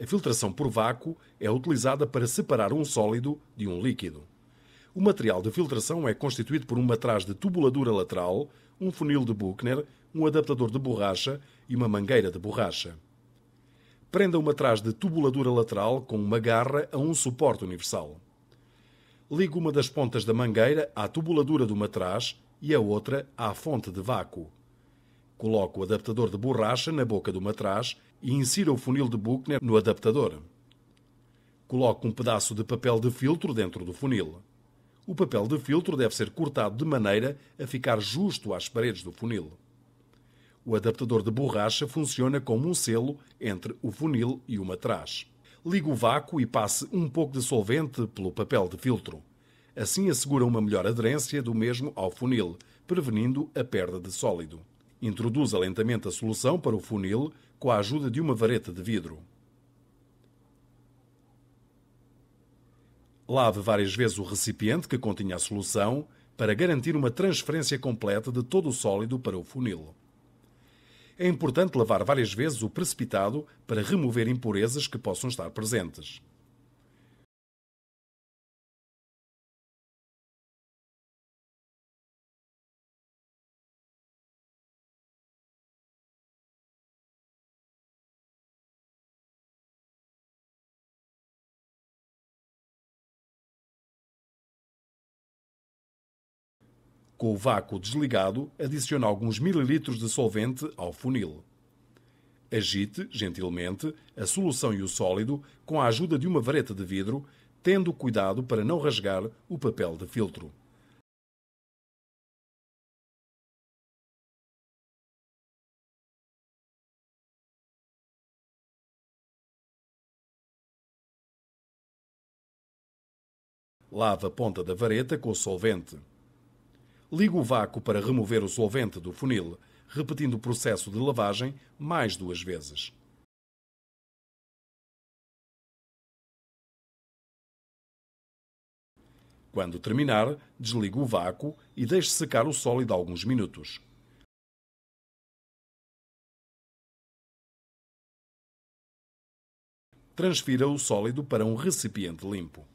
A filtração por vácuo é utilizada para separar um sólido de um líquido. O material de filtração é constituído por um matraz de tubuladura lateral, um funil de Buchner, um adaptador de borracha e uma mangueira de borracha. Prenda o matraz de tubuladura lateral com uma garra a um suporte universal. Ligue uma das pontas da mangueira à tubuladura do matraz e a outra à fonte de vácuo. Coloque o adaptador de borracha na boca do matraz e insira o funil de Buchner no adaptador. Coloque um pedaço de papel de filtro dentro do funil. O papel de filtro deve ser cortado de maneira a ficar justo às paredes do funil. O adaptador de borracha funciona como um selo entre o funil e o matraz. Ligue o vácuo e passe um pouco de solvente pelo papel de filtro. Assim assegura uma melhor aderência do mesmo ao funil, prevenindo a perda de sólido. Introduza lentamente a solução para o funil com a ajuda de uma vareta de vidro. Lave várias vezes o recipiente que continha a solução para garantir uma transferência completa de todo o sólido para o funil. É importante lavar várias vezes o precipitado para remover impurezas que possam estar presentes. Com o vácuo desligado, adicione alguns mililitros de solvente ao funil. Agite, gentilmente, a solução e o sólido com a ajuda de uma vareta de vidro, tendo cuidado para não rasgar o papel de filtro. Lava a ponta da vareta com o solvente. Liga o vácuo para remover o solvente do funil, repetindo o processo de lavagem mais duas vezes. Quando terminar, desligue o vácuo e deixe secar o sólido alguns minutos. Transfira o sólido para um recipiente limpo.